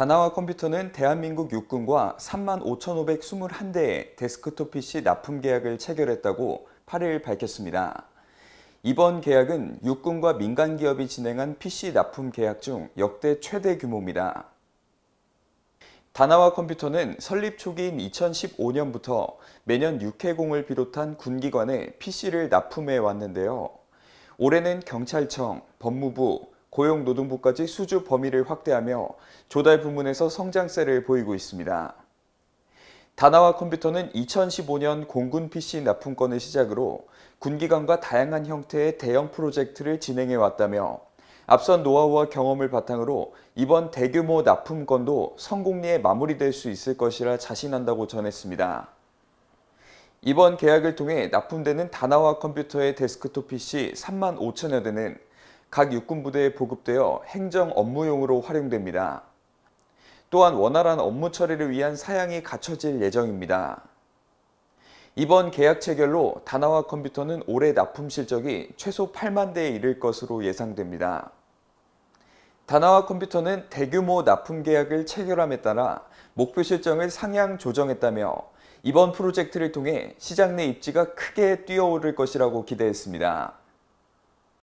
다나와 컴퓨터는 대한민국 육군과 35,521대의 데스크톱 PC 납품 계약을 체결했다고 8일 밝혔습니다. 이번 계약은 육군과 민간 기업이 진행한 PC 납품 계약 중 역대 최대 규모입니다. 다나와 컴퓨터는 설립 초기인 2015년부터 매년 육해공을 비롯한 군기관에 PC를 납품해 왔는데요. 올해는 경찰청, 법무부, 고용노동부까지 수주 범위를 확대하며 조달 부문에서 성장세를 보이고 있습니다. 다나와 컴퓨터는 2015년 공군 PC 납품권을 시작으로 군기관과 다양한 형태의 대형 프로젝트를 진행해 왔다며 앞선 노하우와 경험을 바탕으로 이번 대규모 납품건도 성공리에 마무리될 수 있을 것이라 자신한다고 전했습니다. 이번 계약을 통해 납품되는 다나와 컴퓨터의 데스크톱 PC 3만 5천여 대는 각 육군 부대에 보급되어 행정 업무용으로 활용됩니다. 또한 원활한 업무 처리를 위한 사양이 갖춰질 예정입니다. 이번 계약 체결로 다나와 컴퓨터는 올해 납품 실적이 최소 8만 대에 이를 것으로 예상됩니다. 다나와 컴퓨터는 대규모 납품 계약을 체결함에 따라 목표 실정을 상향 조정했다며 이번 프로젝트를 통해 시장 내 입지가 크게 뛰어오를 것이라고 기대했습니다.